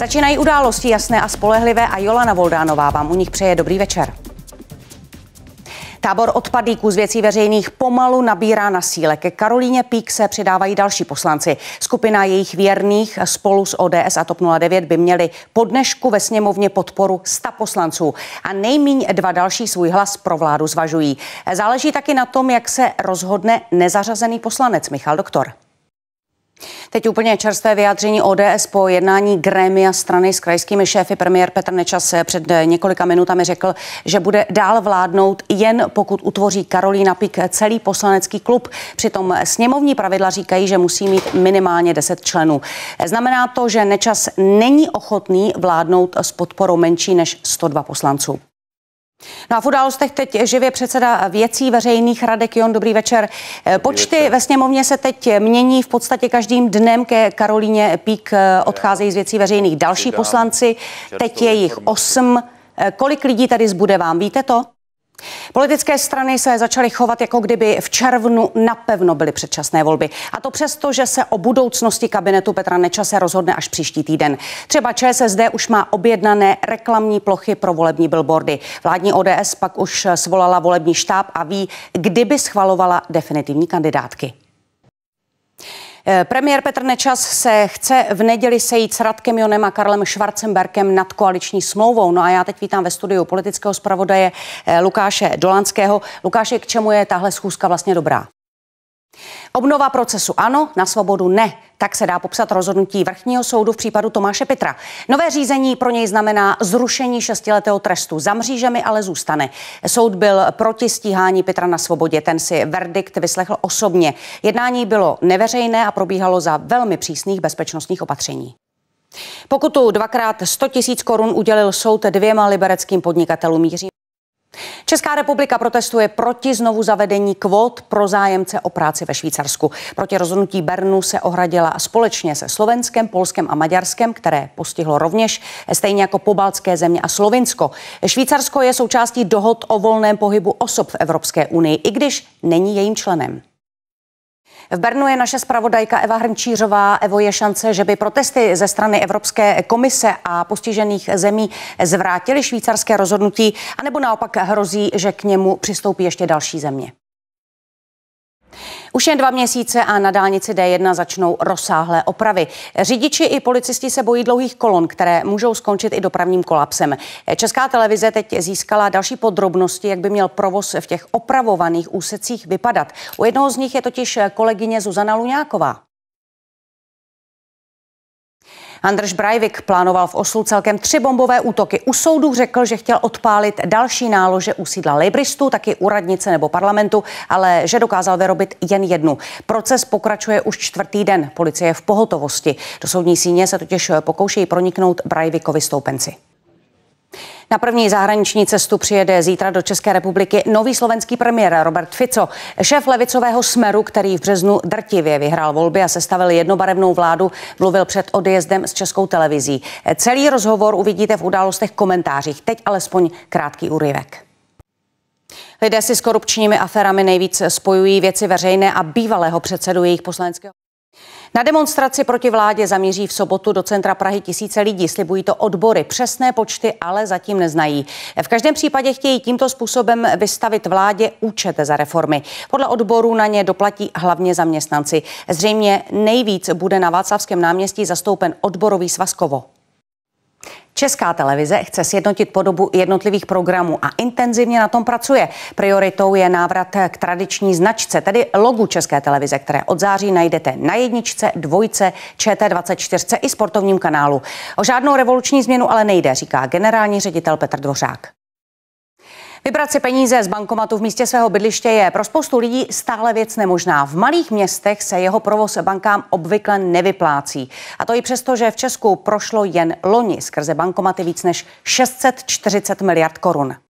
Začínají události jasné a spolehlivé a Jolana Voldánová vám u nich přeje dobrý večer. Tábor odpadlíků z věcí veřejných pomalu nabírá na síle. Ke Karolíně Pík se přidávají další poslanci. Skupina jejich věrných spolu s ODS a TOP 09 by měli po dnešku ve sněmovně podporu 100 poslanců a nejméně dva další svůj hlas pro vládu zvažují. Záleží taky na tom, jak se rozhodne nezařazený poslanec Michal Doktor. Teď úplně čerstvé vyjádření ODS po jednání grémia strany s krajskými šéfy. Premiér Petr Nečas před několika minutami řekl, že bude dál vládnout jen pokud utvoří Karolína Pik celý poslanecký klub. Přitom sněmovní pravidla říkají, že musí mít minimálně 10 členů. Znamená to, že Nečas není ochotný vládnout s podporou menší než 102 poslanců. No a v událostech teď živě předseda věcí veřejných Radek Jon. Dobrý večer. Počty večer. ve sněmovně se teď mění v podstatě každým dnem ke Karolíně Pík eh, odcházejí z věcí veřejných další poslanci. Teď je jich osm. Eh, kolik lidí tady zbude vám? Víte to? Politické strany se začaly chovat, jako kdyby v červnu napevno byly předčasné volby. A to přesto, že se o budoucnosti kabinetu Petra Nečase rozhodne až příští týden. Třeba ČSSD už má objednané reklamní plochy pro volební billboardy. Vládní ODS pak už svolala volební štáb a ví, kdyby schvalovala definitivní kandidátky. Eh, premiér Petr Nečas se chce v neděli sejít s Radkem Jonem a Karlem Schwarzenberkem nad koaliční smlouvou. No a já teď vítám ve studiu politického zpravodaje eh, Lukáše Dolanského. Lukáše, k čemu je tahle schůzka vlastně dobrá? Obnova procesu ano, na svobodu ne. Tak se dá popsat rozhodnutí vrchního soudu v případu Tomáše Petra. Nové řízení pro něj znamená zrušení šestiletého trestu. Za mřížemi ale zůstane. Soud byl proti stíhání Petra na svobodě. Ten si verdikt vyslechl osobně. Jednání bylo neveřejné a probíhalo za velmi přísných bezpečnostních opatření. Pokutu dvakrát 100 tisíc korun udělil soud dvěma libereckým podnikatelům Jiří Česká republika protestuje proti znovu zavedení kvót pro zájemce o práci ve Švýcarsku. Proti rozhodnutí Bernu se ohradila společně se Slovenskem, Polskem a Maďarskem, které postihlo rovněž, stejně jako pobaltské země a Slovinsko. Švýcarsko je součástí dohod o volném pohybu osob v Evropské unii, i když není jejím členem. V Bernu je naše spravodajka Eva Hrnčířová. Evo, je šance, že by protesty ze strany Evropské komise a postižených zemí zvrátily švýcarské rozhodnutí, anebo naopak hrozí, že k němu přistoupí ještě další země? Už jen dva měsíce a na dálnici D1 začnou rozsáhlé opravy. Řidiči i policisti se bojí dlouhých kolon, které můžou skončit i dopravním kolapsem. Česká televize teď získala další podrobnosti, jak by měl provoz v těch opravovaných úsecích vypadat. U jednoho z nich je totiž kolegyně Zuzana Luňáková. Andrž Brajvik plánoval v Oslu celkem tři bombové útoky. U soudu řekl, že chtěl odpálit další nálože u sídla Libristů, taky u radnice nebo parlamentu, ale že dokázal vyrobit jen jednu. Proces pokračuje už čtvrtý den. Policie je v pohotovosti. Do soudní síně se totiž pokoušejí proniknout Brajvikovi stoupenci. Na první zahraniční cestu přijede zítra do České republiky nový slovenský premiér Robert Fico. Šéf levicového smeru, který v březnu drtivě vyhrál volby a sestavil jednobarevnou vládu, mluvil před odjezdem s českou televizí. Celý rozhovor uvidíte v událostech komentářích. Teď alespoň krátký úryvek. Lidé si s korupčními aferami nejvíc spojují věci veřejné a bývalého předsedu jejich poslaneckého. Na demonstraci proti vládě zamíří v sobotu do centra Prahy tisíce lidí. Slibují to odbory. Přesné počty ale zatím neznají. V každém případě chtějí tímto způsobem vystavit vládě účet za reformy. Podle odborů na ně doplatí hlavně zaměstnanci. Zřejmě nejvíc bude na Václavském náměstí zastoupen odborový svazkovo. Česká televize chce sjednotit podobu jednotlivých programů a intenzivně na tom pracuje. Prioritou je návrat k tradiční značce, tedy logu České televize, které od září najdete na jedničce, dvojce, ČT24 i sportovním kanálu. O žádnou revoluční změnu ale nejde, říká generální ředitel Petr Dvořák. Vybrat si peníze z bankomatu v místě svého bydliště je pro spoustu lidí stále věc nemožná. V malých městech se jeho provoz bankám obvykle nevyplácí. A to i přesto, že v Česku prošlo jen loni skrze bankomaty víc než 640 miliard korun.